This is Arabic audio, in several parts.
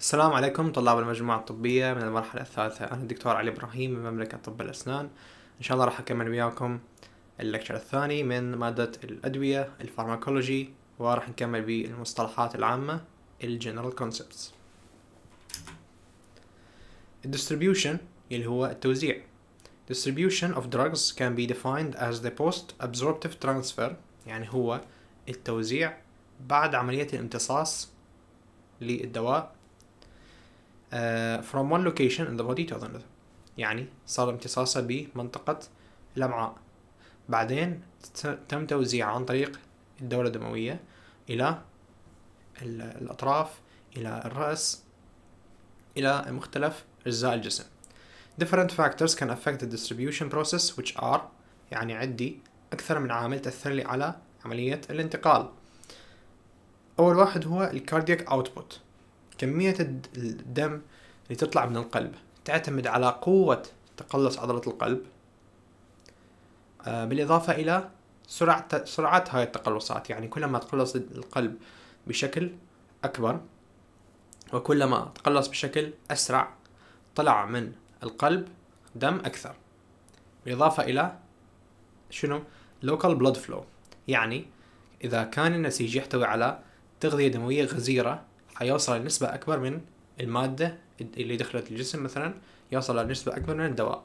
السلام عليكم طلاب المجموعة الطبية من المرحلة الثالثة أنا الدكتور علي إبراهيم من مملكة طب الأسنان إن شاء الله راح أكمل وياكم اللكتشر الثاني من مادة الأدوية الفارماكولوجي وراح نكمل بالمصطلحات العامة الجنرال كونسبتس الديستريبيوشن اللي هو التوزيع distribution of drugs can be defined as the post-absorptive transfer يعني هو التوزيع بعد عملية الامتصاص للدواء آه، from one location in the body to another يعني صار امتصاصه بمنطقة الأمعاء بعدين تم توزيعه عن طريق الدورة الدموية إلى الأطراف إلى الرأس إلى مختلف أجزاء الجسم different factors can affect the distribution process which are يعني عدي أكثر من عامل تأثر لي على عملية الانتقال أول واحد هو الكاردياك output كمية الدم اللي تطلع من القلب تعتمد على قوة تقلص عضلة القلب آه، بالإضافة إلى سرعة سرعة هاي التقلصات يعني كلما تقلص القلب بشكل أكبر وكلما تقلص بشكل أسرع طلع من القلب دم أكثر بالإضافة إلى شنو local blood flow يعني إذا كان النسيج يحتوي على تغذية دموية غزيرة حيوصل لنسبة أكبر من المادة اللي دخلت الجسم مثلا يوصل لنسبة أكبر من الدواء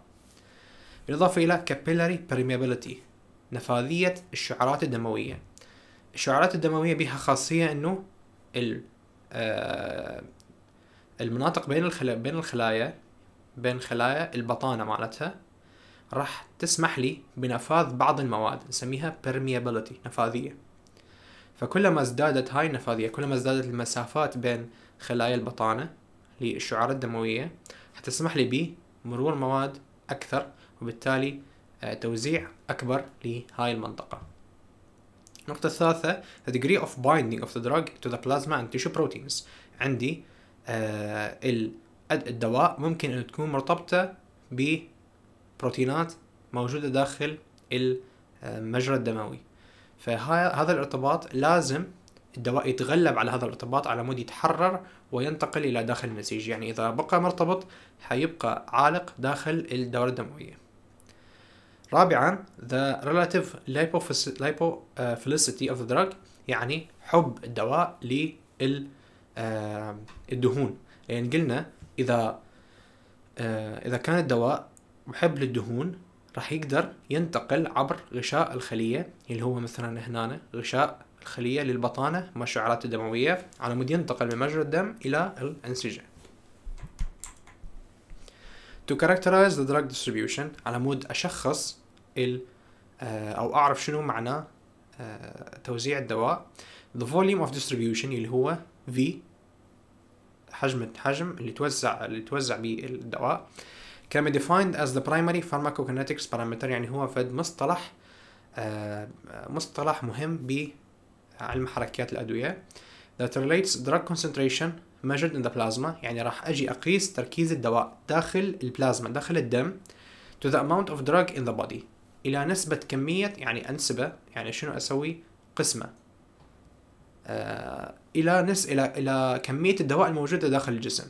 بالإضافة إلى capillary permeability نفاذية الشعرات الدموية الشعرات الدموية بها خاصية أنه آه، المناطق بين بين الخلايا بين خلايا البطانة مالتها راح تسمح لي بنفاذ بعض المواد نسميها permeability نفاذية فكلما ازدادت هاي النفاذية كلما ازدادت المسافات بين خلايا البطانة للشعاع الدموية حتسمح لي بمرور مواد أكثر وبالتالي آه، توزيع أكبر لهاي المنطقة النقطة الثالثة the degree of binding of the drug to the plasma and tissue proteins عندي آه، الدواء ممكن أن تكون مرتبطة ببروتينات موجودة داخل المجرى آه، الدموي فهذا الارتباط لازم الدواء يتغلب على هذا الارتباط على مود يتحرر وينتقل الى داخل النسيج يعني اذا بقى مرتبط حيبقى عالق داخل الدورة الدموية رابعا the relative lipophilicity of the drug يعني حب الدواء لل آه، الدهون لان قلنا اذا آه، اذا كان الدواء محب للدهون راح يقدر ينتقل عبر غشاء الخلية اللي هو مثلا هنا غشاء الخلية للبطانة مع الشعرات الدموية على مود ينتقل من مجرى الدم إلى الأنسجة to characterize the drug distribution على مود أشخص ال آه، أو أعرف شنو معنى آه، توزيع الدواء the volume of distribution اللي هو V حجم الحجم اللي توزع اللي توزع به الدواء كان defined as the primary pharmacokinetics parameter يعني هو فد مصطلح آه، آه، مصطلح مهم بعلم حركيات الأدوية that relates drug concentration measured in the plasma يعني راح أجي أقيس تركيز الدواء داخل البلازما داخل الدم to the amount of drug in the body إلى نسبة كمية يعني أنسبة يعني شنو أسوي قسمة آه، إلى نس إلى إلى كمية الدواء الموجودة داخل الجسم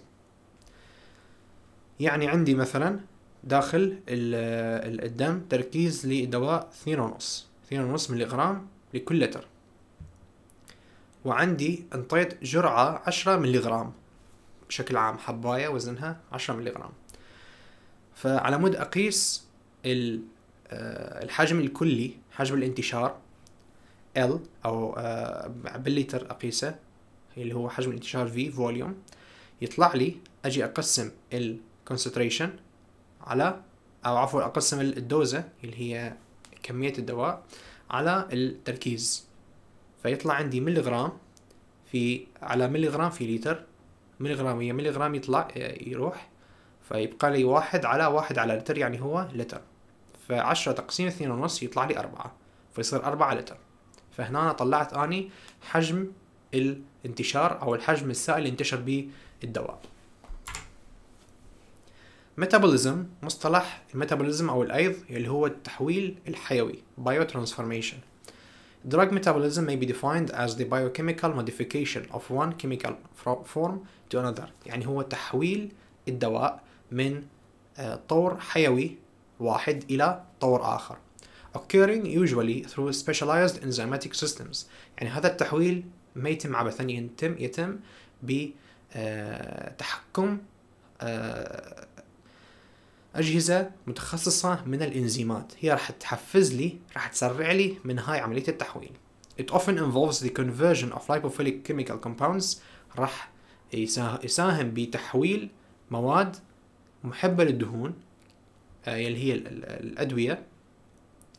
يعني عندي مثلا داخل الدم تركيز لدواء اثنين ونص اثنين ونص ملغرام لكل لتر وعندي انطيت جرعة عشرة ملغرام بشكل عام حباية وزنها عشرة ملغرام فعلى مود أقيس آه، الحجم الكلي حجم الانتشار L أو آه، بالليتر أقيسه اللي هو حجم الانتشار V فوليوم يطلع لي أجي أقسم ال concentration على او عفوا اقسم الدوزه اللي هي كميه الدواء على التركيز فيطلع عندي ملي في على ملي في لتر ملي هي ملي يطلع آه، يروح فيبقى لي واحد على واحد على لتر يعني هو لتر فعشرة تقسيم اثنين ونص يطلع لي أربعة فيصير أربعة لتر فهنا أنا طلعت أني حجم الانتشار أو الحجم السائل اللي انتشر به الدواء ميتابوليزم مصطلح الميتابوليزم او الايض اللي هو التحويل الحيوي بايو ترانسفورميشن Drug metabolism may be defined as the biochemical modification of one chemical form to another يعني هو تحويل الدواء من آه، طور حيوي واحد إلى طور آخر occurring usually through specialized enzymatic systems يعني هذا التحويل ما يتم عبثا يتم يتم بتحكم آه، آه، أجهزة متخصصة من الإنزيمات هي راح تحفز لي راح تسرع لي من هاي عملية التحويل It often involves the conversion of lipophilic chemical compounds راح يساهم بتحويل مواد محبة للدهون اللي آه، هي الأدوية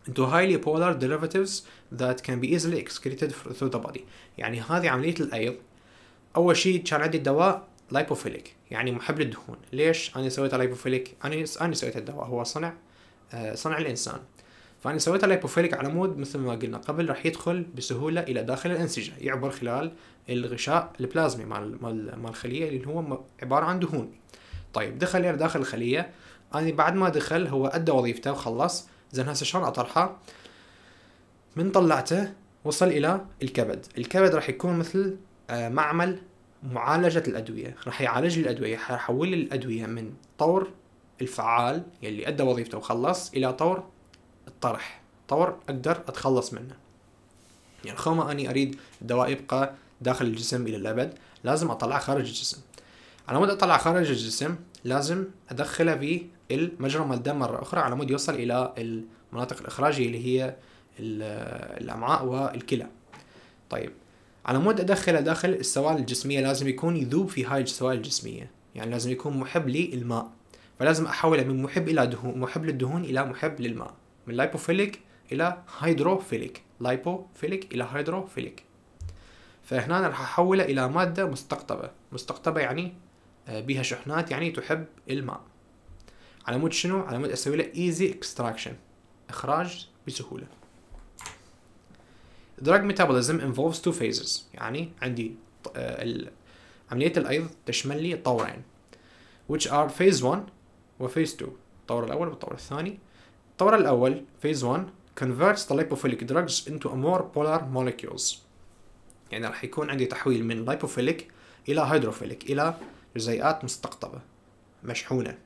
into highly polar derivatives that can be easily excreted through the body يعني هذه عملية الأيض أول شيء كان عندي الدواء لايبوفيليك يعني محب للدهون ليش انا سويتها لايبوفيليك انا انا سويت الدواء هو صنع آه، صنع الانسان فانا سويتها لايبوفيليك على مود مثل ما قلنا قبل راح يدخل بسهوله الى داخل الانسجه يعبر خلال الغشاء البلازمي مال مال الخليه اللي هو عباره عن دهون طيب دخل الى داخل الخليه انا بعد ما دخل هو ادى وظيفته وخلص زين هسه شلون اطرحه من طلعته وصل الى الكبد الكبد راح يكون مثل آه، معمل معالجة الأدوية رح يعالج لي الأدوية رح يحول لي الأدوية من طور الفعال يلي أدى وظيفته وخلص إلى طور الطرح طور أقدر أتخلص منه يعني خوما أني أريد الدواء يبقى داخل الجسم إلى الأبد لازم أطلع خارج الجسم على مود أطلع خارج الجسم لازم أدخله في المجرى مال الدم مرة أخرى على مود يوصل إلى المناطق الإخراجية اللي هي الأمعاء والكلى طيب على مود ادخله داخل السوائل الجسميه لازم يكون يذوب في هاي السوائل الجسميه يعني لازم يكون محب للماء فلازم احوله من محب الى دهون محب للدهون الى محب للماء من لايبوفيليك الى هيدروفيليك لايبوفيليك الى هيدروفيليك فهنا راح احوله الى ماده مستقطبه مستقطبه يعني آه، بها شحنات يعني تحب الماء على مود شنو على مود اسوي له ايزي اكستراكشن اخراج بسهوله drug metabolism involves two phases يعني عندي عملية الأيض تشمل لي طورين which are phase 1 و phase 2 الطور الأول والطور الثاني الطور الأول phase 1 converts the lipophilic drugs into a more polar molecules يعني راح يكون عندي تحويل من lipophilic إلى hydrophilic إلى جزيئات مستقطبة مشحونة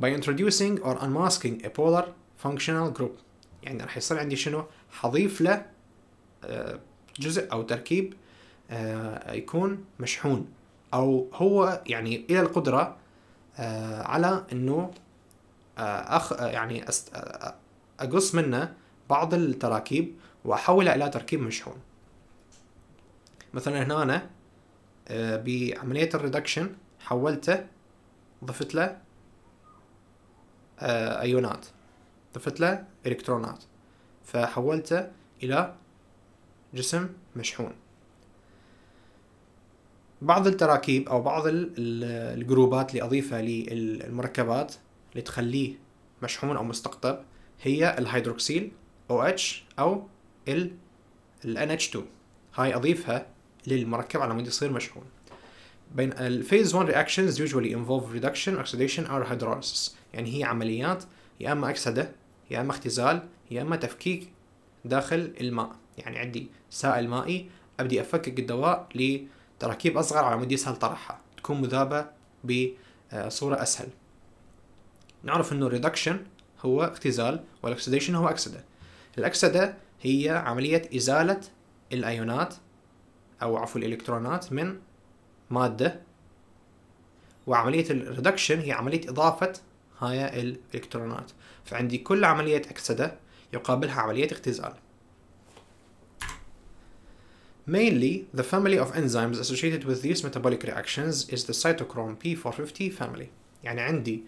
by introducing or unmasking a polar functional group يعني راح يصير عندي شنو؟ حضيف له آه، جزء او تركيب آه، يكون مشحون او هو يعني الى القدره آه، على انه أخ يعني اقص منه بعض التراكيب واحولها الى تركيب مشحون مثلا هنا أنا بعملية الريدكشن حولته ضفت له أيونات ضفت له إلكترونات فحولته إلى جسم مشحون بعض التراكيب او بعض الجروبات اللي اضيفها للمركبات اللي تخليه مشحون او مستقطب هي الهيدروكسيل او اتش او ال NH2 هاي اضيفها للمركب على مود يصير مشحون بين الفيز 1 reactions usually involve reduction, oxidation or hydrolysis يعني هي عمليات يا اما اكسده يا اما اختزال يا اما تفكيك داخل الماء يعني عندي سائل مائي ابدي افكك الدواء لتراكيب اصغر على مود يسهل طرحها تكون مذابه بصوره آه، اسهل نعرف انه الريدكشن هو اختزال والاكسديشن هو اكسده الاكسده هي عمليه ازاله الايونات او عفوا الالكترونات من ماده وعمليه الريدكشن هي عمليه اضافه هاي الالكترونات فعندي كل عمليه اكسده يقابلها عمليه اختزال Mainly, the family of enzymes associated with these metabolic reactions is the cytochrome P450 family. يعني عندي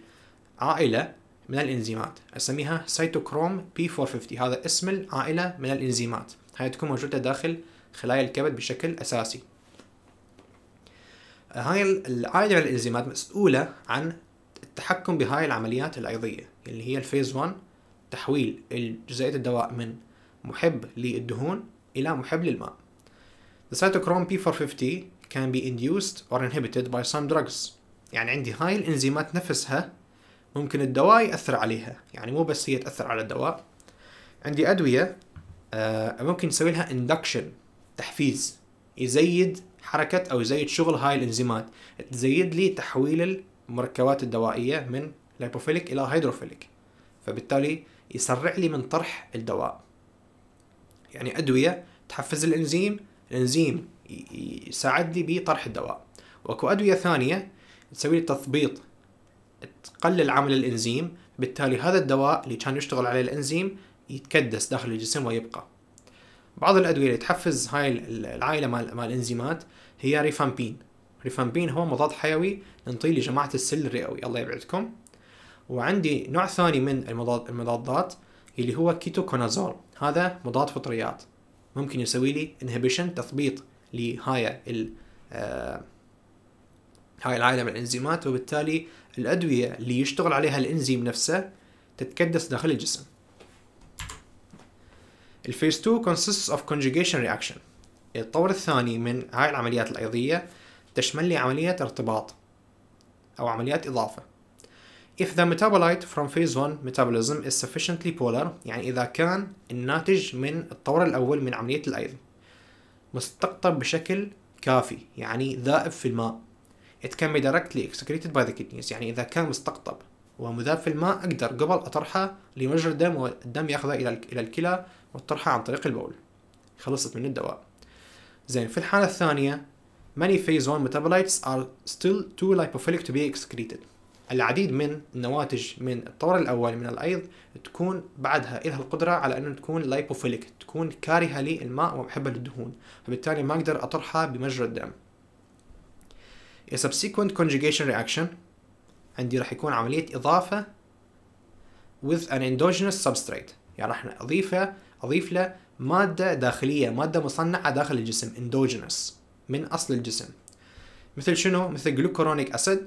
عائلة من الإنزيمات أسميها cytochrome P450 هذا اسم العائلة من الإنزيمات هي تكون موجودة داخل خلايا الكبد بشكل أساسي هاي العائلة من الإنزيمات مسؤولة عن التحكم بهاي العمليات الأيضية اللي هي الفيز 1 تحويل جزيئة الدواء من محب للدهون إلى محب للماء The cytochrome P450 can be induced or inhibited by some drugs. يعني عندي هاي الإنزيمات نفسها ممكن الدواء يأثر عليها يعني مو بس هي تأثر على الدواء عندي أدوية آه، ممكن نسوي لها induction تحفيز يزيد حركة أو يزيد شغل هاي الإنزيمات تزيد لي تحويل المركبات الدوائية من لايبوفيليك إلى هيدروفيليك فبالتالي يسرع لي من طرح الدواء يعني أدوية تحفز الإنزيم انزيم يساعدني بطرح الدواء واكو ادويه ثانيه تسوي لي تثبيط تقلل عمل الانزيم بالتالي هذا الدواء اللي كان يشتغل عليه الانزيم يتكدس داخل الجسم ويبقى بعض الادويه اللي تحفز هاي العائله مال الانزيمات هي ريفامبين ريفامبين هو مضاد حيوي ينطي لجماعه السل الرئوي الله يبعدكم وعندي نوع ثاني من المضاد المضادات اللي هو كيتوكونازول هذا مضاد فطريات ممكن يسوي لي انهبيشن تثبيط لهاي ال آه، هاي العائلة من الانزيمات وبالتالي الأدوية اللي يشتغل عليها الانزيم نفسه تتكدس داخل الجسم الفيز 2 consists of conjugation reaction الطور الثاني من هاي العمليات الأيضية تشمل لي عملية ارتباط أو عمليات إضافة If the metabolite from phase 1 metabolism is sufficiently polar يعني إذا كان الناتج من الطور الأول من عملية الأيض مستقطب بشكل كافي يعني ذائب في الماء It can be directly excreted by the kidneys يعني إذا كان مستقطب ومذاب في الماء أقدر قبل أطرحه لمجرى الدم والدم يأخذه إلى إلى الكلى وأطرحه عن طريق البول خلصت من الدواء زين في الحالة الثانية many phase 1 metabolites are still too lipophilic to be excreted العديد من النواتج من الطور الاول من الايض تكون بعدها لها القدره على انه تكون لايبوفيليك تكون كارهه للماء ومحبه للدهون فبالتالي ما اقدر اطرحها بمجرى الدم A subsequent conjugation reaction عندي راح يكون عمليه اضافه with an endogenous substrate يعني راح اضيفه اضيف له ماده داخليه ماده مصنعه داخل الجسم endogenous من اصل الجسم مثل شنو مثل جلوكورونيك اسيد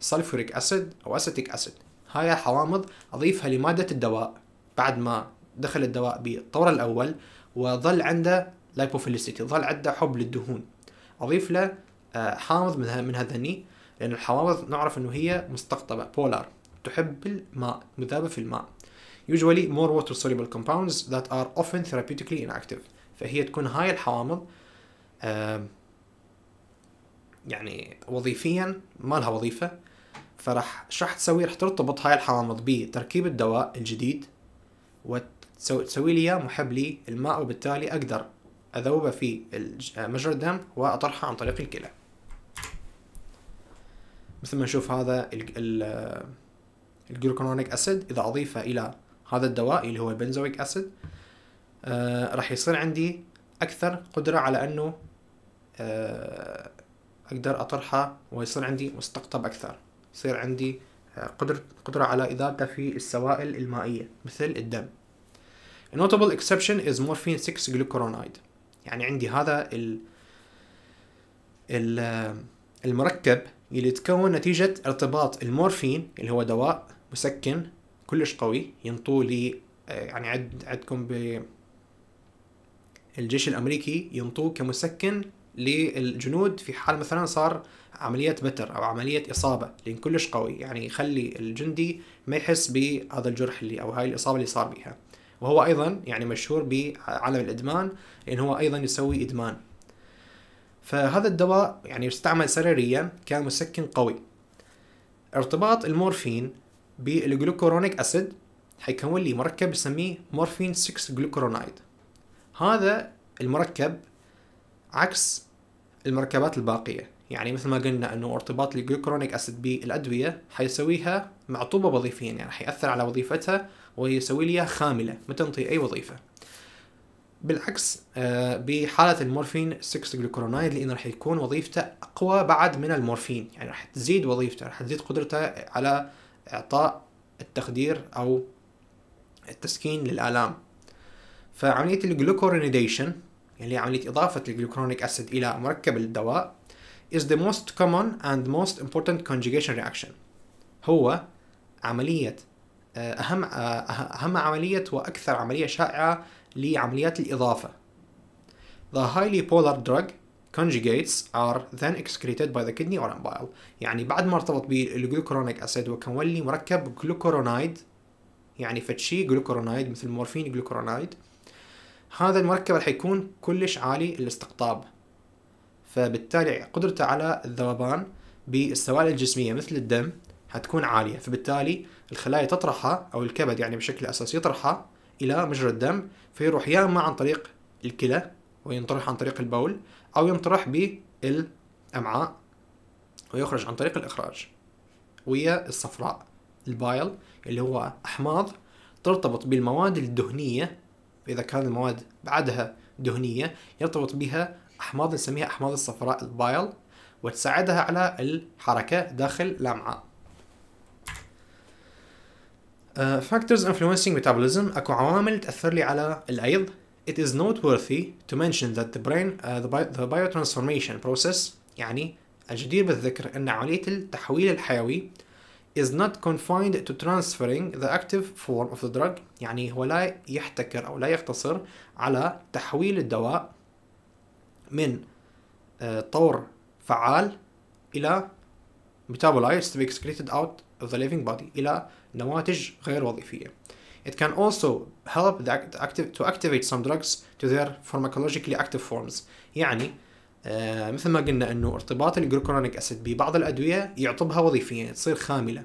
سلفوريك أسيد أو أسيتيك أسيد هاي الحوامض أضيفها لمادة الدواء بعد ما دخل الدواء بالطور الأول وظل عنده لايبوفيليسيتي ظل عنده حب للدهون أضيف له آه، حامض من من هذني لأن الحوامض نعرف أنه هي مستقطبة بولار تحب الماء مذابة في الماء usually more water soluble compounds that are often therapeutically inactive فهي تكون هاي الحوامض يعني وظيفيا ما لها وظيفة فرح شو رح تسوي رح ترتبط هاي الحوامض بتركيب الدواء الجديد وتسوي لي محب لي الماء وبالتالي اقدر اذوبه في مجرى الدم واطرحه عن طريق الكلى مثل ما نشوف هذا الجلوكونونيك اسيد اذا اضيفه الى هذا الدواء اللي هو البنزويك اسيد آه راح يصير عندي اكثر قدره على انه آه اقدر اطرحه ويصير عندي مستقطب اكثر يصير عندي آه، قدرة قدرة على إذابته في السوائل المائية مثل الدم. A notable exception is morphine 6 glucuronide. يعني عندي هذا ال آه، المركب اللي يتكون نتيجة ارتباط المورفين اللي هو دواء مسكن كلش قوي ينطوه لي آه، يعني عد عندكم بالجيش الامريكي ينطوه كمسكن للجنود في حال مثلا صار عملية بتر أو عملية إصابة لأن كلش قوي يعني يخلي الجندي ما يحس بهذا الجرح اللي أو هاي الإصابة اللي صار بها وهو أيضا يعني مشهور بعالم الإدمان لأن هو أيضا يسوي إدمان فهذا الدواء يعني يستعمل سريريا كمسكن قوي ارتباط المورفين بالجلوكورونيك أسيد حيكون لي مركب يسميه مورفين 6 جلوكورونايد هذا المركب عكس المركبات الباقية يعني مثل ما قلنا انه ارتباط الجلوكرونيك اسيد بالادويه حيسويها معطوبه وظيفيا يعني حيأثر على وظيفتها ويسوي لي خامله ما تنطي اي وظيفه بالعكس آه، بحاله المورفين 6 جلوكرونايد لانه راح يكون وظيفته اقوى بعد من المورفين يعني راح تزيد وظيفته راح تزيد قدرته على اعطاء التخدير او التسكين للالام فعمليه الجلوكورينيديشن اللي هي عملية إضافة الجلوكرونيك أسيد إلى مركب الدواء is the most common and most important conjugation reaction هو عملية آه، أهم آه، أه، أهم عملية وأكثر عملية شائعة لعمليات الإضافة. The highly polar drug conjugates are then excreted by the kidney or bile. يعني بعد ما ارتبط بالجلوكرونيك أسيد وكون لي مركب جلوكورونايد يعني فتشي جلوكورونايد مثل مورفين جلوكورونايد هذا المركب راح يكون كلش عالي الاستقطاب فبالتالي قدرته على الذوبان بالسوائل الجسمية مثل الدم هتكون عالية فبالتالي الخلايا تطرحها أو الكبد يعني بشكل أساسي يطرحها إلى مجرى الدم فيروح يا إما عن طريق الكلى وينطرح عن طريق البول أو ينطرح بالأمعاء ويخرج عن طريق الإخراج ويا الصفراء البايل اللي هو أحماض ترتبط بالمواد الدهنية إذا كان المواد بعدها دهنية يرتبط بها أحماض نسميها أحماض الصفراء البايل وتساعدها على الحركة داخل الأمعاء فاكتورز uh, influencing metabolism اكو عوامل تاثر لي على الايض it is noteworthy to mention that the brain uh, the, bio, the biotransformation process يعني الجدير بالذكر ان عمليه التحويل الحيوي is not confined to transferring the active form of the drug يعني هو لا يحتكر أو لا يقتصر على تحويل الدواء من طور فعال إلى metabolites to be excreted out of the living body إلى نواتج غير وظيفية. It can also help the active to activate some drugs to their pharmacologically active forms. يعني آه، مثل ما قلنا انه ارتباط الجلوكورونيك اسيد ببعض الادويه يعطبها وظيفيا تصير خامله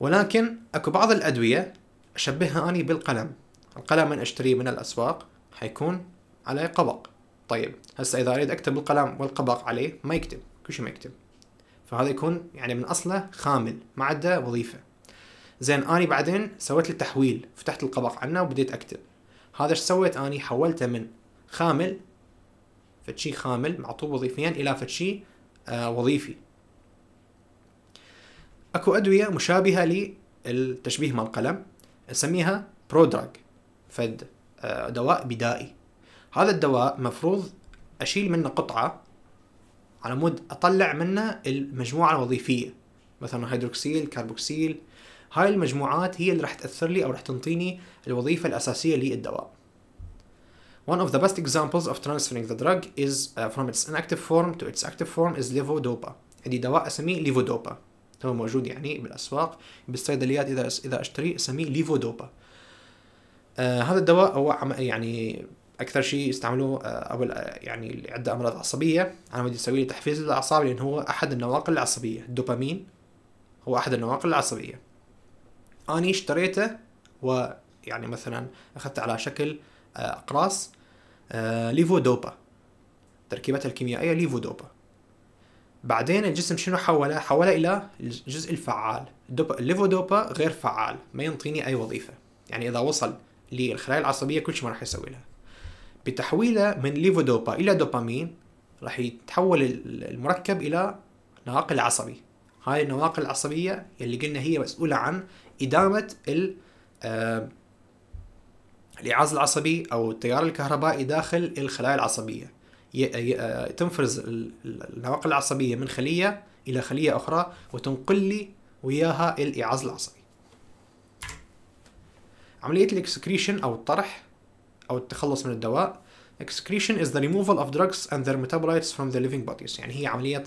ولكن اكو بعض الادويه اشبهها اني بالقلم القلم من اشتريه من الاسواق حيكون عليه قبق طيب هسه اذا اريد اكتب القلم والقبق عليه ما يكتب كل شيء ما يكتب فهذا يكون يعني من اصله خامل ما عنده وظيفه زين اني بعدين سويت التحويل تحويل فتحت القبق عنه وبديت اكتب هذا ايش سويت اني حولته من خامل فتشي خامل معطوب وظيفيا إلى فتشي آه، وظيفي اكو ادويه مشابهه للتشبيه مال القلم نسميها برودراج فد آه، دواء بدائي هذا الدواء مفروض اشيل منه قطعه على مود اطلع منه المجموعه الوظيفيه مثلا هيدروكسيل كاربوكسيل هاي المجموعات هي اللي راح تاثر لي او راح تنطيني الوظيفه الاساسيه للدواء One of the best examples of transferring the drug is uh, from its inactive form to its active form is levodopa عندي دواء اسميه ليفودوبا هو موجود يعني بالاسواق بالصيدليات اذا اذا اشتريه اسميه ليفودوبا آه هذا الدواء هو يعني اكثر شيء يستعملوه او آه، آه، يعني لعده امراض عصبيه على مود يسوي تحفيز للاعصاب لان هو احد النواقل العصبيه الدوبامين هو احد النواقل العصبيه اني اشتريته ويعني مثلا اخذته على شكل آه، اقراص آه، ليفودوبا تركيبتها الكيميائية ليفودوبا بعدين الجسم شنو حوله؟ حولها حولها الي الجزء الفعال الليفودوبا غير فعال ما ينطيني أي وظيفة يعني إذا وصل للخلايا العصبية كل شيء ما راح يسوي لها بتحويله من ليفودوبا إلى دوبامين راح يتحول المركب إلى نواقل عصبي هاي النواقل العصبية اللي قلنا هي مسؤولة عن إدامة ال آه، الإعاز العصبي أو التيار الكهربائي داخل الخلايا العصبية آه، تنفرز النواقل العصبية من خلية إلى خلية أخرى وتنقل لي وياها الإعاز العصبي عملية الإكسكريشن أو الطرح أو التخلص من الدواء excretion is the removal of drugs and their metabolites from the living bodies يعني هي عملية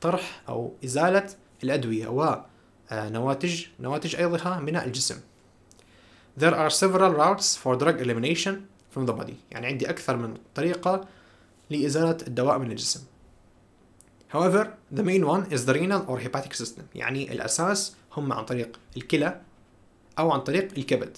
طرح أو إزالة الأدوية ونواتج آه، نواتج أيضها من الجسم There are several routes for drug elimination from the body يعني عندي أكثر من طريقة لإزالة الدواء من الجسم However, the main one is the renal or hepatic system يعني الأساس هم عن طريق الكلى أو عن طريق الكبد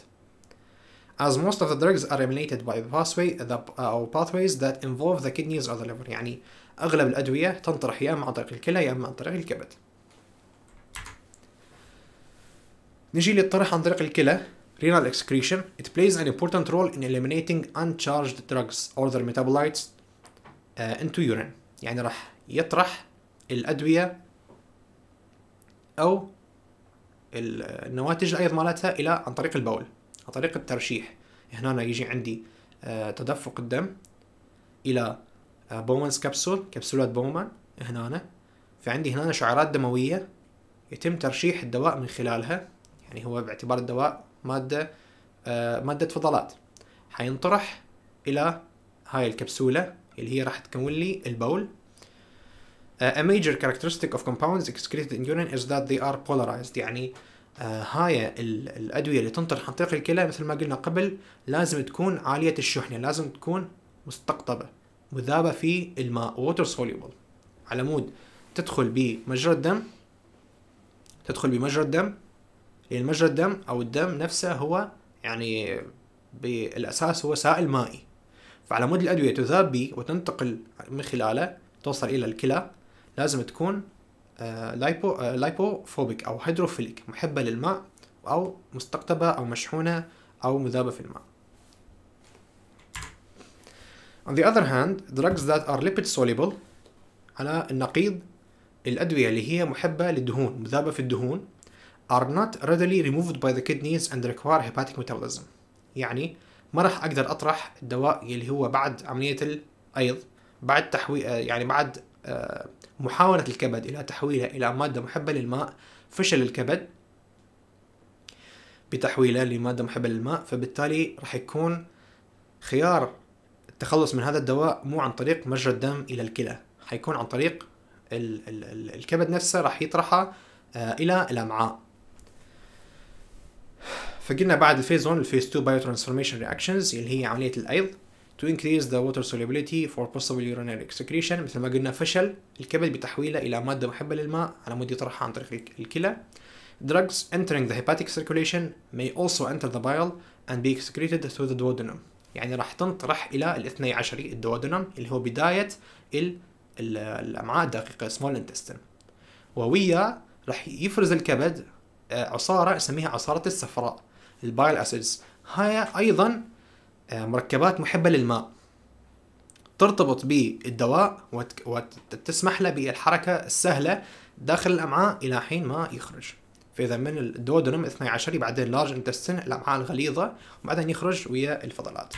As most of the drugs are eliminated by the pathway the, uh, or pathways that involve the kidneys or the liver يعني أغلب الأدوية تنطرح يا إما عن طريق الكلى يا إما عن طريق الكبد نجي للطرح عن طريق الكلى renal excretion, it plays an important role in eliminating uncharged drugs or their metabolites uh, into urine يعني راح يطرح الأدوية أو النواتج الأيض مالتها إلى عن طريق البول عن طريق الترشيح هنا أنا يجي عندي آه، تدفق الدم إلى بومانز كبسول كبسولات بومان هنا فعندي هنا شعيرات دموية يتم ترشيح الدواء من خلالها يعني هو باعتبار الدواء ماده آه، ماده فضلات حينطرح الى هاي الكبسوله اللي هي راح تكون لي البول آه، A major characteristic of compounds excreted in urine is that they are polarized يعني آه، هاي الأدوية اللي تنطرح عن طريق الكلى مثل ما قلنا قبل لازم تكون عالية الشحنة لازم تكون مستقطبة مذابة في الماء water soluble على مود تدخل بمجرى الدم تدخل بمجرى الدم يعني مجرى الدم او الدم نفسه هو يعني بالاساس هو سائل مائي فعلى مود الادويه تذاب به وتنتقل من خلاله توصل الى الكلى لازم تكون لايبو آه، لايبوفوبيك آه، او هيدروفيليك محبه للماء او مستقطبه او مشحونه او مذابه في الماء On the other hand, drugs that are lipid soluble على النقيض الأدوية اللي هي محبة للدهون مذابة في الدهون are not readily removed by the kidneys and require hepatic metabolism يعني ما راح اقدر اطرح الدواء اللي هو بعد عمليه الايض بعد تحويل آه، يعني بعد آه، محاولة الكبد إلى تحويلها إلى مادة محبة للماء فشل الكبد بتحويله لمادة محبة للماء فبالتالي راح يكون خيار التخلص من هذا الدواء مو عن طريق مجرى الدم إلى الكلى حيكون عن طريق الكبد نفسه راح يطرحه آه، إلى الأمعاء فقلنا بعد الفيز 1 الفيز 2 بايو ترانسفورميشن رياكشنز اللي هي عمليه الايض to increase the water solubility for possible urinary excretion مثل ما قلنا فشل الكبد بتحويله الى ماده محبه للماء على مود يطرحها عن طريق الكلى drugs entering the hepatic circulation may also enter the bile and be excreted through the duodenum يعني راح تنطرح الى الاثني عشري الدودنم اللي هو بدايه الامعاء الدقيقه small intestine وويا راح يفرز الكبد آه، عصاره نسميها عصاره الصفراء البايل اسيدز هاي ايضا آه، مركبات محبه للماء ترتبط بالدواء وتسمح له بالحركه السهله داخل الامعاء الى حين ما يخرج فاذا من الدودرم 12 بعدين لارج انتستن الامعاء الغليظه وبعدين يخرج ويا الفضلات.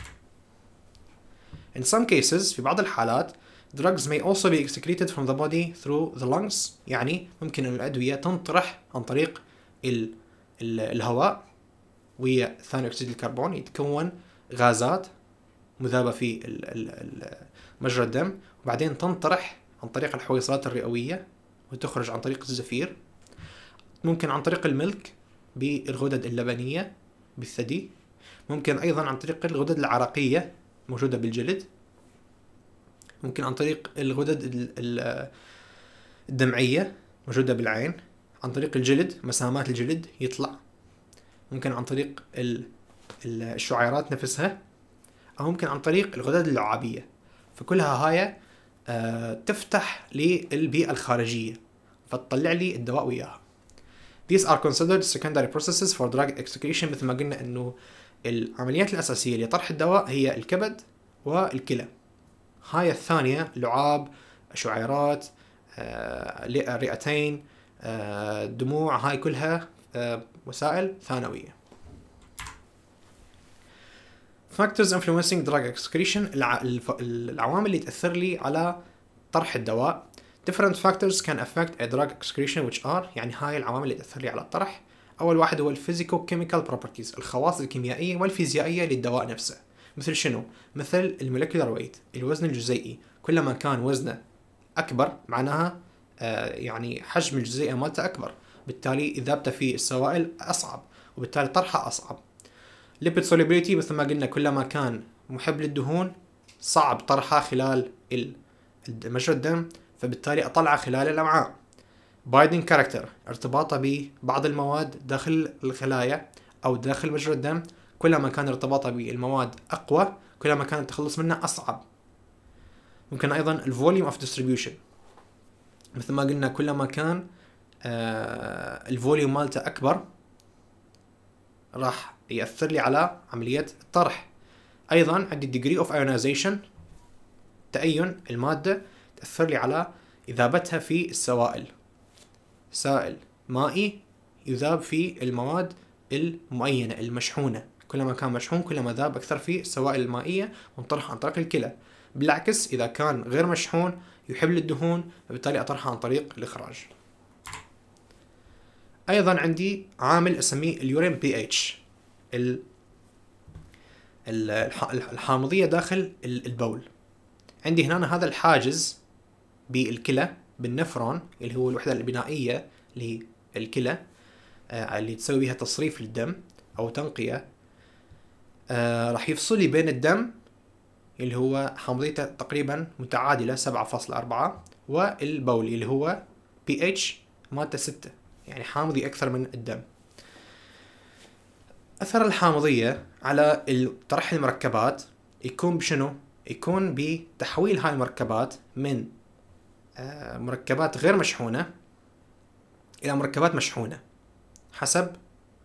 In some cases في بعض الحالات drugs may also be excreted from the body through the lungs يعني ممكن ان الادويه تنطرح عن طريق الهواء وهي ثاني اكسيد الكربون يتكون غازات مذابه في مجرى الدم وبعدين تنطرح عن طريق الحويصلات الرئويه وتخرج عن طريق الزفير ممكن عن طريق الملك بالغدد اللبنيه بالثدي ممكن ايضا عن طريق الغدد العرقيه موجوده بالجلد ممكن عن طريق الغدد الدمعيه موجوده بالعين عن طريق الجلد مسامات الجلد يطلع ممكن عن طريق الشعيرات نفسها او ممكن عن طريق الغدد اللعابيه فكلها هاي آه، تفتح للبيئه الخارجيه فتطلع لي الدواء وياها These are considered secondary processes for drug execution مثل ما قلنا انه العمليات الاساسيه لطرح الدواء هي الكبد والكلى هاي الثانيه لعاب شعيرات الرئتين آه، آه، دموع هاي كلها آه، وسائل ثانوية factors influencing drug excretion العوامل اللي تأثر لي على طرح الدواء different factors can affect a drug excretion which are يعني هاي العوامل اللي تأثر لي على الطرح أول واحد هو الفيزيكو كيميكال بروبرتيز الخواص الكيميائية والفيزيائية للدواء نفسه مثل شنو؟ مثل المولكيولار ويت الوزن الجزيئي كلما كان وزنه أكبر معناها آه، يعني حجم الجزيئة مالته أكبر بالتالي إذابته في السوائل أصعب وبالتالي طرحه أصعب ليبيد سوليبيليتي مثل ما قلنا كلما كان محب للدهون صعب طرحه خلال مجرى الدم فبالتالي أطلعه خلال الأمعاء بايدن كاركتر ارتباطه ببعض المواد داخل الخلايا أو داخل مجرى الدم كلما كان ارتباطه بالمواد أقوى كلما كان التخلص منه أصعب ممكن أيضا الفوليوم اوف ديستريبيوشن مثل ما قلنا كلما كان آه، الفوليوم مالته اكبر راح ياثر لي على عمليه الطرح ايضا عندي ديجري اوف ايونايزيشن تأين المادة تأثر لي على إذابتها في السوائل سائل مائي يذاب في المواد المعينة المشحونة كلما كان مشحون كلما ذاب أكثر في السوائل المائية وانطرح عن طريق الكلى بالعكس إذا كان غير مشحون يحب للدهون فبالتالي أطرحها عن طريق الإخراج ايضا عندي عامل اسميه اليورين بي اتش الحامضيه داخل البول عندي هنا هذا الحاجز بالكلى بالنفرون اللي هو الوحده البنائيه للكلى آه، اللي تسوي بها تصريف للدم او تنقيه آه راح يفصل لي بين الدم اللي هو حمضيته تقريبا متعادله 7.4 والبول اللي هو pH مالته 6 يعني حامضي أكثر من الدم أثر الحامضية على طرح المركبات يكون بشنو؟ يكون بتحويل هاي المركبات من آه، مركبات غير مشحونة إلى مركبات مشحونة حسب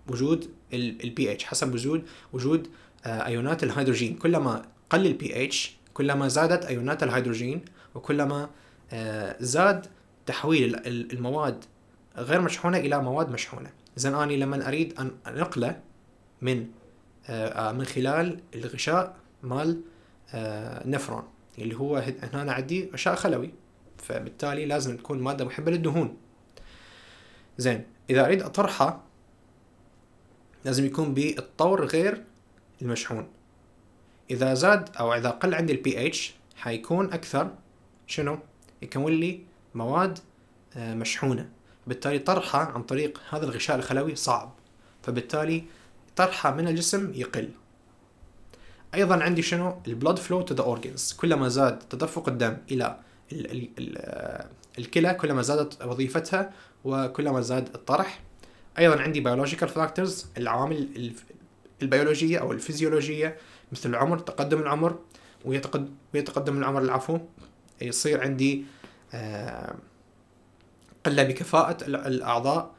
وجود البي اتش حسب وجود وجود آه، ايونات الهيدروجين كلما قل البي اتش كلما زادت ايونات الهيدروجين وكلما آه، زاد تحويل المواد غير مشحونه الى مواد مشحونه زين اني لما اريد ان انقله من آه، آه، من خلال الغشاء مال آه، نفرون اللي هو هنا عندي غشاء خلوي فبالتالي لازم تكون ماده محبه للدهون زين اذا اريد اطرحه لازم يكون بالطور غير المشحون اذا زاد او اذا قل عندي البي اتش حيكون اكثر شنو يكون لي مواد مشحونه بالتالي طرحه عن طريق هذا الغشاء الخلوي صعب فبالتالي طرحه من الجسم يقل ايضا عندي شنو البلود فلو تو ذا اورجنز كلما زاد تدفق الدم الى الكلى كلما زادت وظيفتها وكلما زاد الطرح ايضا عندي بيولوجيكال فاكتورز العوامل البيولوجيه او الفيزيولوجيه مثل العمر تقدم العمر ويتقدم العمر العفو يصير عندي آه قلة بكفاءة الأعضاء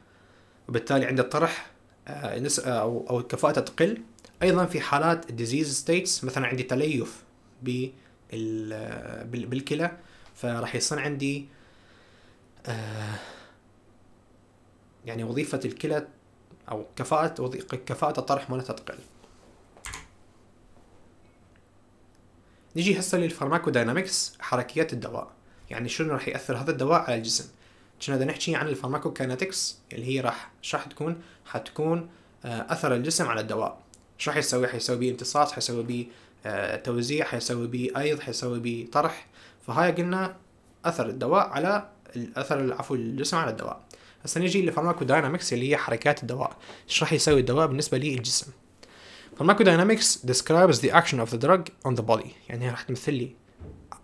وبالتالي عند الطرح آه، آه، أو أو تقل أيضا في حالات ديزيز ستيتس مثلا عندي تليف بالكلى فراح يصير عندي آه، يعني وظيفة الكلى أو كفاءة كفاءة الطرح مالتها تقل نجي هسه للفارماكوداينامكس حركيات الدواء يعني شنو راح يأثر هذا الدواء على الجسم عشان بدنا نحكي عن الفارماكوكاينتكس اللي هي راح شو راح تكون؟ حتكون آه، اثر الجسم على الدواء شو راح يسوي؟ حيسوي بيه امتصاص، حيسوي بيه آه، توزيع، حيسوي بيه ايض، حيسوي بيه طرح، فهاي قلنا اثر الدواء على الاثر عفوا الجسم على الدواء. هسه نجي لفارماكوداينامكس اللي هي حركات الدواء، ايش راح يسوي الدواء بالنسبه للجسم؟ Pharmacodynamics describes the action of the drug on the body يعني راح تمثل لي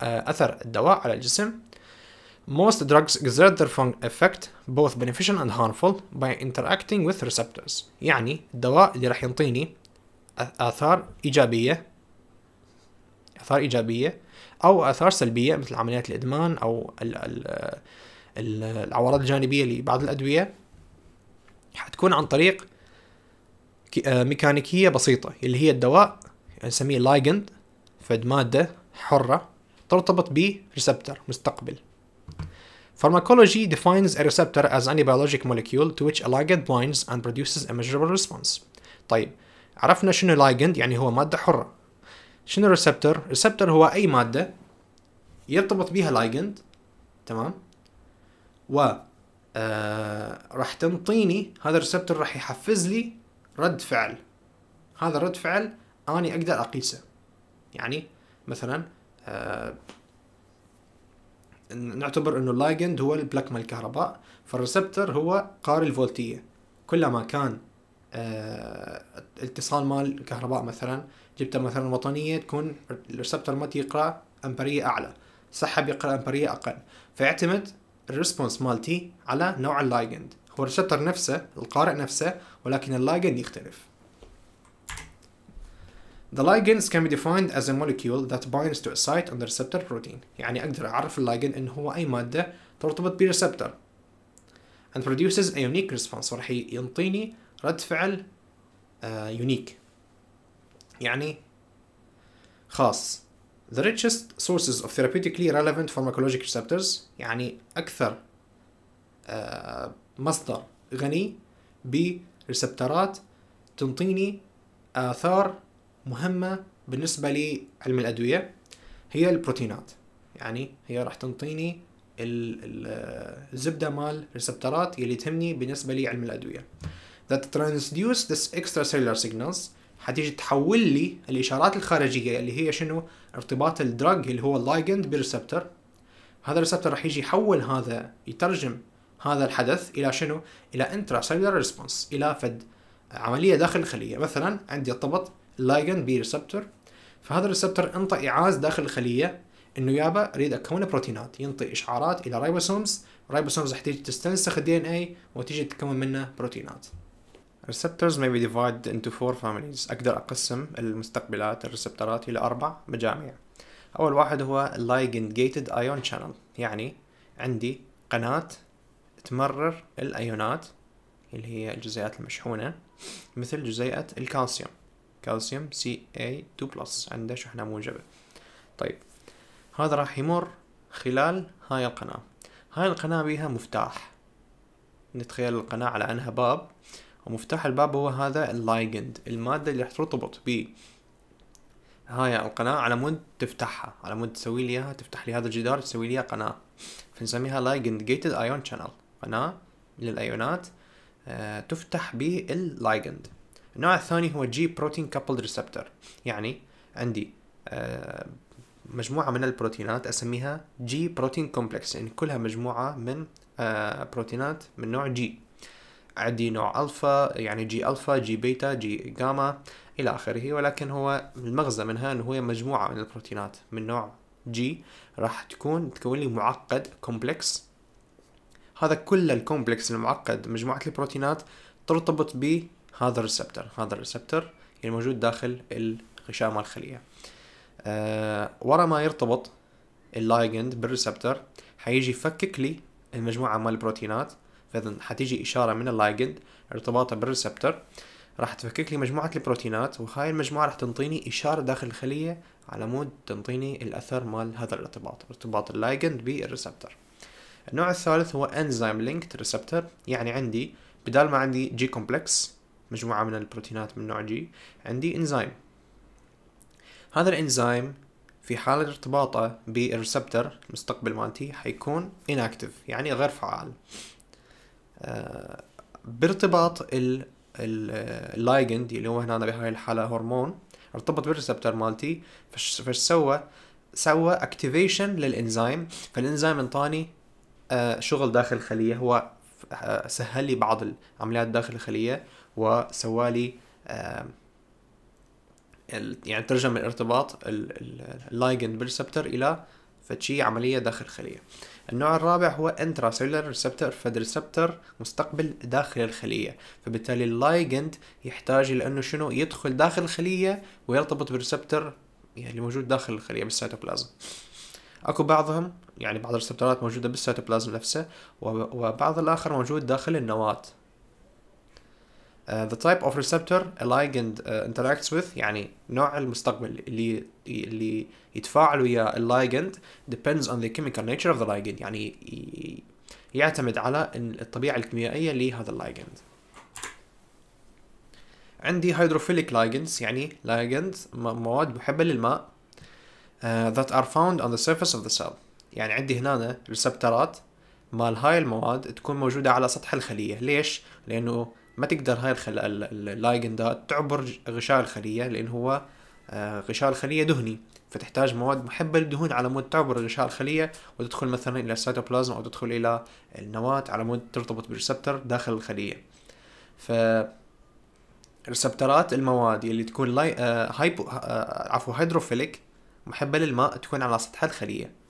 آه، اثر الدواء على الجسم Most drugs exert their fung effect both beneficial and harmful by interacting with receptors يعني الدواء اللي راح ينطيني آثار إيجابية آثار إيجابية أو آثار سلبية مثل عمليات الإدمان أو الـ الـ الـ العوارض الجانبية لبعض الأدوية حتكون عن طريق آه، ميكانيكية بسيطة اللي هي الدواء نسميه لايجند فد مادة حرة ترتبط بريسبتر مستقبل Pharmacology defines a receptor as any biologic molecule to which a ligand binds and produces a measurable response. طيب عرفنا شنو ligand يعني هو مادة حرة. شنو receptor؟ receptor هو أي مادة يرتبط بها ligand تمام؟ و آه راح تنطيني هذا الريسبتور راح يحفز لي رد فعل هذا رد فعل اني اقدر اقيسه يعني مثلا آه نعتبر انه اللايجند هو البلاك مال الكهرباء فالريسبتر هو قاري الفولتيه كلما كان آه اتصال مال الكهرباء مثلا جبته مثلا وطنيه تكون الريسبتر ما يقرا امبريه اعلى سحب يقرا امبريه اقل فيعتمد الريسبونس مالتي على نوع اللايجند هو الريسبتر نفسه القارئ نفسه ولكن اللايجند يختلف The ligands can be defined as a molecule that binds to a site on the receptor protein يعني أقدر أعرف الليجن إن هو أي مادة ترتبط بريسبتر and produces a unique response ورح ينطيني رد فعل يونيك يعني خاص The richest sources of therapeutically relevant pharmacologic receptors يعني أكثر مصدر غني بريسبترات تنطيني آثار مهمة بالنسبة لعلم الأدوية هي البروتينات يعني هي راح تنطيني الزبدة مال ريسبترات يلي تهمني بالنسبة لعلم الأدوية that transduce this extracellular signals حتيجي تحول لي الإشارات الخارجية اللي هي شنو ارتباط الدرج اللي هو الليجند بريسبتر هذا الريسبتر راح يجي يحول هذا يترجم هذا الحدث الى شنو؟ الى intracellular response الى فد عمليه داخل الخليه مثلا عندي ارتبط بي ريسبتور فهذا الريسبتور انطى اعاز داخل الخليه انه يابا اريد اكون بروتينات ينطي اشعارات الى رايبوسومز رايبوسومز راح تيجي تستنسخ الدي ان اي وتيجي تكون منه بروتينات ريسبتورز may be divided into four families أقدر أقسم المستقبلات الريسبتورات إلى أربع مجاميع أول واحد هو ligand gated ion channel يعني عندي قناة تمرر الأيونات اللي هي الجزيئات المشحونة مثل جزيئة الكالسيوم كالسيوم Ca2+ عنده شحنة موجبة طيب هذا راح يمر خلال هاي القناة هاي القناة بيها مفتاح نتخيل القناة على أنها باب ومفتاح الباب هو هذا اللايجند المادة اللي راح ترتبط ب هاي القناة على مود تفتحها على مود تسوي لي اياها تفتح لي هذا الجدار تسوي لي قناة فنسميها ليجند جيتد ايون شانل قناة للايونات آه، تفتح الليجند النوع الثاني هو جي بروتين كابل ريسبتور يعني عندي آه، مجموعة من البروتينات أسميها جي بروتين كومبلكس يعني كلها مجموعة من آه، بروتينات من نوع جي عندي نوع ألفا يعني جي ألفا جي بيتا جي جاما إلى آخره ولكن هو المغزى منها أنه هي مجموعة من البروتينات من نوع جي راح تكون تكون لي معقد كومبلكس هذا كل الكومبلكس المعقد مجموعة البروتينات ترتبط ب هذا الريسبتر هذا الريسبتر الموجود يعني داخل الغشاء مال الخليه آه، ورا ما يرتبط اللايجند بالريسبتر حيجي يفكك لي المجموعه مال البروتينات فاذا حتيجي اشاره من اللايجند ارتباطها بالريسبتر راح تفكك لي مجموعه البروتينات وهاي المجموعه راح تنطيني اشاره داخل الخليه على مود تنطيني الاثر مال هذا الارتباط ارتباط اللايجند بالريسبتر النوع الثالث هو انزيم لينكد ريسبتر يعني عندي بدال ما عندي جي كومبلكس مجموعة من البروتينات من نوع جي عندي إنزيم هذا الإنزيم في حالة ارتباطه بالريسبتر المستقبل مالتي حيكون inactive يعني غير فعال آه، بارتباط اللايجند اللي هو هنا بهاي الحالة هرمون ارتبط بالريسبتر مالتي فش, سوى سوى اكتيفيشن للانزيم فالانزيم انطاني آه، شغل داخل الخلية هو آه، سهل لي بعض العمليات داخل الخلية وسوالي يعني ترجم الارتباط اللايجند بالريسبتر الى فتشي عمليه داخل الخليه النوع الرابع هو انترا ريسبتر ريسبتور فالريسبتور مستقبل داخل الخليه فبالتالي اللايجند يحتاج لانه شنو يدخل داخل الخليه ويرتبط بالريسبتر يعني اللي موجود داخل الخليه بالسيتوبلازم اكو بعضهم يعني بعض الريسبتورات موجوده بالسيتوبلازم نفسه وبعض الاخر موجود داخل النواه آه، the type of receptor a ligand آه، interacts with يعني نوع المستقبل اللي اللي يتفاعل ويا الليجند depends on the chemical nature of the ligand يعني يعتمد على الطبيعة الكيميائية لهذا الليجند عندي hydrophilic ligands يعني ligands مواد محبة للماء uh, that are found on the surface of the cell يعني عندي هنا ريسبترات مال هاي المواد تكون موجودة على سطح الخلية ليش؟ لأنه ما تقدر هاي اللايجن ده تعبر غشاء الخلية لأن هو آه، غشاء الخلية دهني فتحتاج مواد محبة للدهون على مود تعبر غشاء الخلية وتدخل مثلا إلى السيتوبلازم أو تدخل إلى النواة على مود ترتبط بالريسبتر داخل الخلية ف ريسبترات المواد اللي تكون لاي... آه، هايبو... آه، عفوا هيدروفيليك محبة للماء تكون على سطح الخلية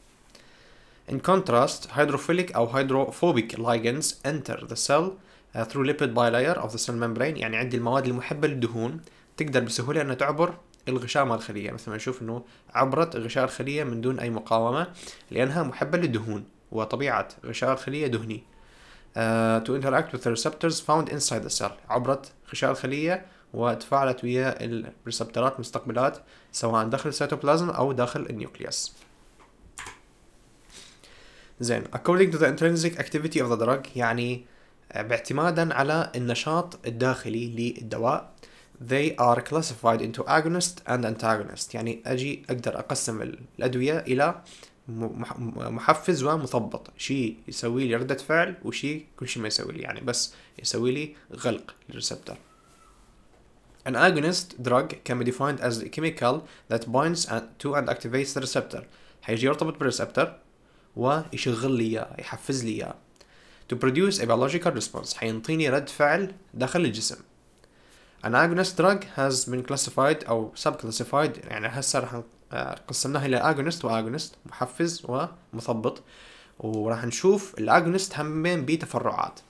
In contrast, hydrophilic أو hydrophobic ligands enter the cell Uh, through lipid bilayer of the cell membrane يعني عندي المواد المحبة للدهون تقدر بسهولة أنها تعبر الغشاء مال الخلية مثل ما نشوف أنه عبرت غشاء الخلية من دون أي مقاومة لأنها محبة للدهون وطبيعة غشاء الخلية دهني uh, to interact with the receptors found inside the cell عبرت غشاء الخلية وتفاعلت ويا الريسبترات المستقبلات سواء داخل السيتوبلازم أو داخل النيوكليوس زين according to the intrinsic activity of the drug يعني باعتمادا على النشاط الداخلي للدواء they are classified into agonist and antagonist يعني أجي أقدر أقسم الأدوية إلى محفز ومثبط شيء يسوي لي ردة فعل وشيء كل شيء ما يسوي لي يعني بس يسوي لي غلق للريسبتر An agonist drug can be defined as a chemical that binds to and activates the receptor حيجي يرتبط بالريسبتر ويشغل لي اياه يحفز لي اياه to produce a biological response حينطيني رد فعل داخل الجسم An agonist drug has been classified أو subclassified يعني هسه راح قسمناها إلى agonist و agonist محفز ومثبط وراح نشوف الاجونست همين بيه تفرعات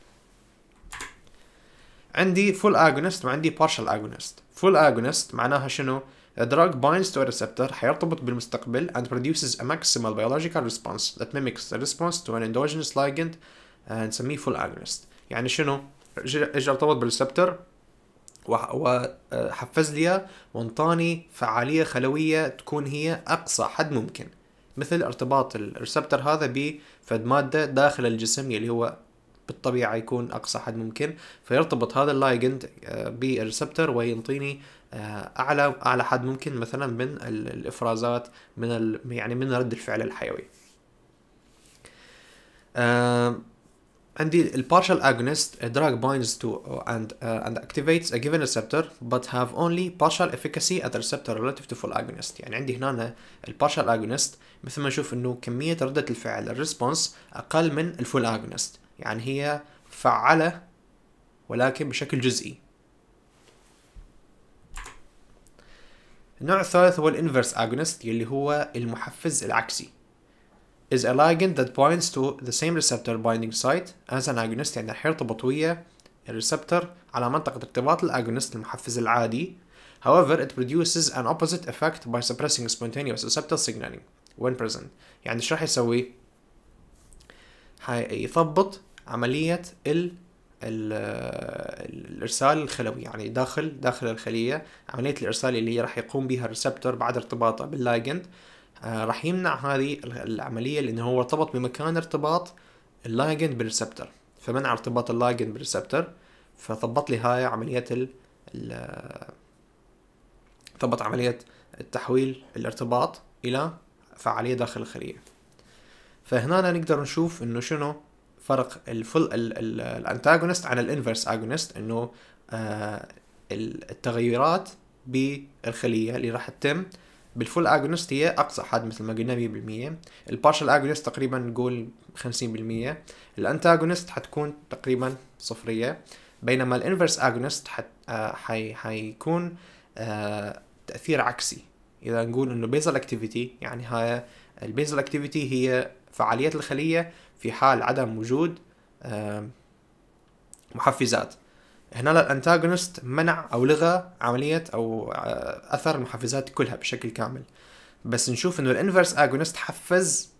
عندي full agonist وعندي partial agonist full agonist معناها شنو A drug binds to a receptor حيرتبط بالمستقبل and produces a maximal biological response that mimics the response to an endogenous ligand آه، نسميه فول اجونست يعني شنو اجى ارتبط بالريسبتور وحفز آه، لي وانطاني فعاليه خلويه تكون هي اقصى حد ممكن مثل ارتباط الريسبتر هذا بفد ماده داخل الجسم اللي هو بالطبيعه يكون اقصى حد ممكن فيرتبط هذا اللايجند آه، بالريسبتر وينطيني اعلى اعلى حد ممكن مثلا من الافرازات من يعني من رد الفعل الحيوي عندي البارشال اجونست دراج binds to uh, and uh, and activates a given receptor but have only partial efficacy at the receptor relative to full agonist يعني عندي هنا البارشال اجونست مثل ما نشوف انه كميه رده الفعل الريسبونس اقل من الفول اجونست يعني هي فعاله ولكن بشكل جزئي النوع الثالث هو الانفرس اجونست يلي هو المحفز العكسي is a ligand that binds to the same receptor binding site as an agonist يعني حيرته ويا الريسبتور على منطقة ارتباط الاجونست المحفز العادي However, it produces an opposite effect by suppressing spontaneous receptor signaling when present. يعني ايش راح يسوي؟ حيثبط عملية ال الارسال الخلوي يعني داخل داخل الخليه عمليه الارسال اللي هي راح يقوم بها الريسبتور بعد ارتباطه باللايجند آه، راح يمنع هذه العملية لأنه هو ارتبط بمكان ارتباط اللايجن بالريسبتر فمنع ارتباط اللايجن بالريسبتر فثبط لي هاي عملية ال ثبط عملية التحويل الارتباط إلى فعالية داخل الخلية فهنا نقدر نشوف انه شنو فرق الفل الانتاجونست عن الانفرس اجونست انه آه، التغيرات بالخلية اللي راح تتم بالفول اغونست هي اقصى حد مثل ما قلنا 100% البارشل اغونست تقريبا نقول 50% الانتاجونست حتكون تقريبا صفريه بينما الانفرس اجونست حت... آه... حي... حيكون آه... تاثير عكسي اذا نقول انه بيزل اكتيفيتي يعني هاي البيزل اكتيفيتي هي فعاليه الخليه في حال عدم وجود محفزات هنا الانتاجونست منع او لغى عمليه او آه، اثر المحفزات كلها بشكل كامل بس نشوف انه الانفرس اجونست حفز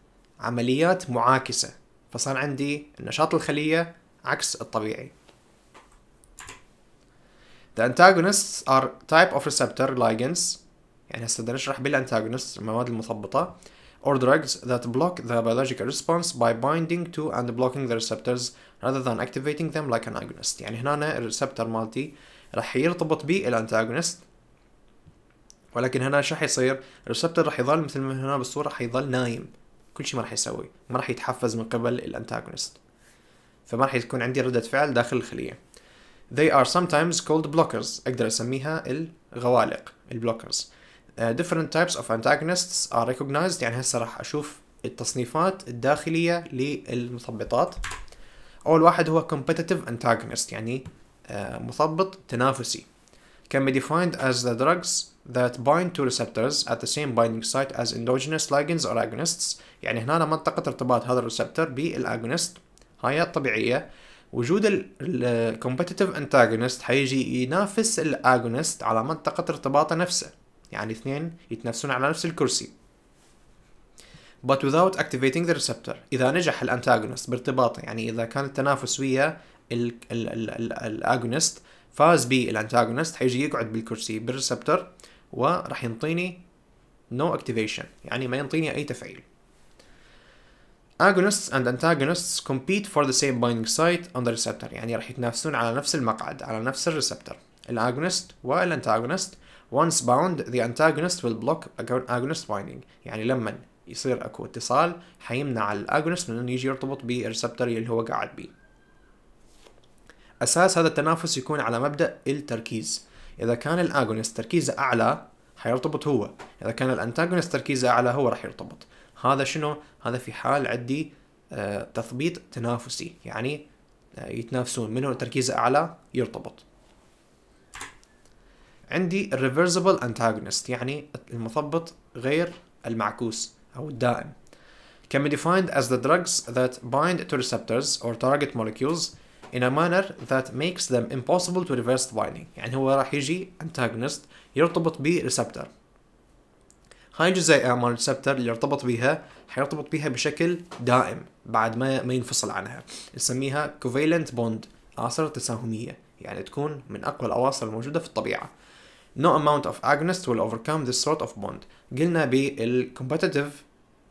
عمليات معاكسه فصار عندي نشاط الخليه عكس الطبيعي The antagonists are type of receptor ligands يعني هسه بدنا نشرح بالانتاجونست المواد المثبطه or drugs that block the biological response by binding to and blocking the receptors rather than activating them like an agonist يعني هنا الريسبتر مالتي راح يرتبط بالانتاجونست ولكن هنا شو حيصير الريسبتر راح يظل مثل ما هنا بالصورة راح يظل نايم كل شيء ما راح يسوي ما راح يتحفز من قبل الانتاجونست فما راح يكون عندي ردة فعل داخل الخلية They are sometimes called blockers أقدر أسميها الغوالق البلوكرز Uh, different types of antagonists are recognized يعني هسه راح اشوف التصنيفات الداخلية للمثبطات أول واحد هو competitive antagonist يعني uh, مثبط تنافسي can be defined as the drugs that bind to receptors at the same binding site as endogenous ligands or agonists يعني هنا منطقة ارتباط هذا الريسبتر بالاجونست هاي الطبيعية وجود الكومبتيتيف antagonist حيجي ينافس الاجونست على منطقة ارتباطه نفسه يعني اثنين يتنافسون على نفس الكرسي but without activating the receptor إذا نجح الأنتاغونست بارتباطه يعني إذا كان التنافس ويا الاغونست فاز بي الأنتاغونست حيجي يقعد بالكرسي بالريسبتر وراح ينطيني no activation يعني ما ينطيني أي تفعيل agonists and antagonists compete for the same binding site on the receptor يعني راح يتنافسون على نفس المقعد على نفس الريسبتر الاغونست والانتاغونست once bound the antagonist will block agonist binding يعني لما يصير اكو اتصال حيمنع الاجونست من انه يجي يرتبط بالريسبتر اللي هو قاعد بيه اساس هذا التنافس يكون على مبدا التركيز اذا كان الاجونست تركيزه اعلى حيرتبط هو اذا كان الانتاجونست تركيزه اعلى هو راح يرتبط هذا شنو هذا في حال عندي آه، تثبيط تنافسي يعني آه، يتنافسون منه تركيزه اعلى يرتبط عندي الريفرسبل انتاجونست يعني المثبط غير المعكوس أو الدائم can be defined as the drugs that bind to receptors or target molecules in a manner that makes them impossible to reverse the binding يعني هو راح يجي antagonist يرتبط بريسبتر هاي الجزيئة مال الريسبتر اللي ارتبط بيها حيرتبط بيها بشكل دائم بعد ما ما ينفصل عنها نسميها covalent bond آثر تساهمية يعني تكون من أقوى الأواصر الموجودة في الطبيعة no amount of agonist will overcome this sort of bond قلنا بالcompetitive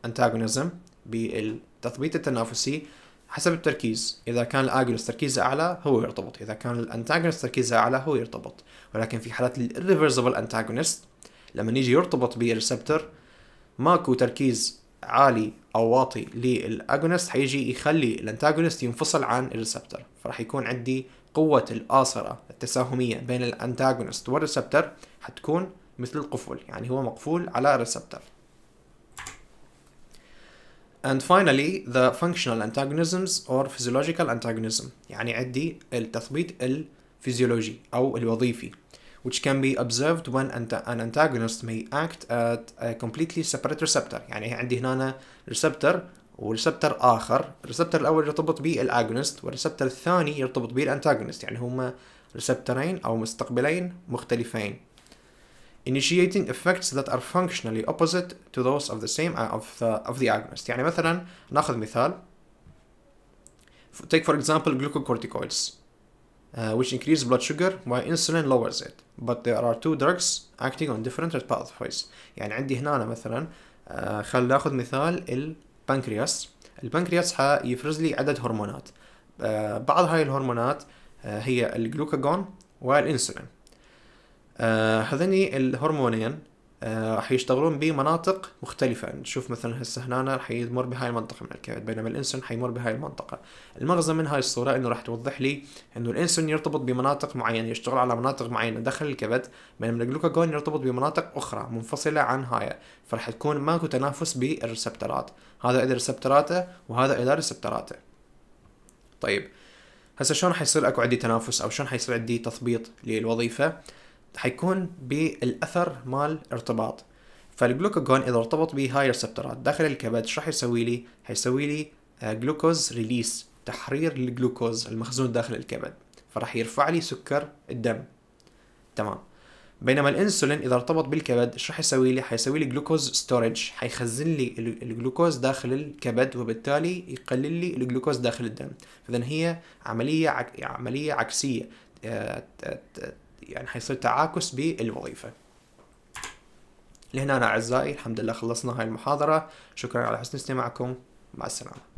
antagonism بالتثبيت التنافسي حسب التركيز إذا كان الأجونست تركيزه أعلى هو يرتبط إذا كان الأنتاجونست تركيزه أعلى هو يرتبط ولكن في الـ الريفرسبل antagonist لما يجي يرتبط بالريسبتر ماكو تركيز عالي أو واطي للأجونست حيجي يخلي الأنتاجونست ينفصل عن الريسبتر فراح يكون عندي قوة الآصرة التساهمية بين الأنتاغونست والريسبتر حتكون مثل القفل يعني هو مقفول على الريسبتر And finally the functional antagonisms or physiological antagonism يعني عندي التثبيط الفيزيولوجي أو الوظيفي which can be observed when an antagonist may act at a completely separate receptor يعني عندي هنا receptor وريسبتر اخر الريسبتر الاول يرتبط به والريسبتر الثاني يرتبط به يعني هما ريسبترين او مستقبلين مختلفين initiating effects that are functionally opposite to those of the same of the of the agonist يعني مثلا ناخذ مثال take for example glucocorticoids uh, which increase blood sugar while insulin lowers it but there are two drugs acting on different pathways يعني عندي هنا مثلا uh, خل ناخذ مثال ال البنكرياس البنكرياس حيفرز لي عدة هرمونات آه، بعض هاي الهرمونات آه، هي الجلوكاجون والانسولين آه، هذني الهرمونين آه، راح يشتغلون بمناطق مختلفة نشوف مثلا هسه هنا راح يمر بهاي المنطقة من الكبد بينما الانسولين حيمر بهاي المنطقة المغزى من هاي الصورة انه راح توضح لي انه الانسولين يرتبط بمناطق معينة يشتغل على مناطق معينة داخل الكبد بينما الجلوكاجون يرتبط بمناطق اخرى منفصلة عن هاي فراح تكون ماكو تنافس بالريسبترات هذا اذا ريسبتراته وهذا اذا ريسبتراته طيب هسه شلون حيصير اكو عندي تنافس او شلون حيصير عندي تثبيط للوظيفة حيكون بالاثر مال ارتباط فالجلوكاجون اذا ارتبط بهاي ريسبتورات داخل الكبد شو راح يسوي لي؟ حيسوي لي آه، جلوكوز ريليس تحرير الجلوكوز المخزون داخل الكبد فراح يرفع لي سكر الدم تمام بينما الانسولين اذا ارتبط بالكبد ايش راح يسوي لي؟ حيسوي لي جلوكوز ستورج، حيخزن لي الجلوكوز داخل الكبد وبالتالي يقلل لي الجلوكوز داخل الدم، فاذا هي عمليه عمليه عكسيه آه، يعني حيصير تعاكس بالوظيفه لهنا أنا أعزائي الحمد لله خلصنا هاي المحاضرة شكرا على حسن استماعكم مع السلامة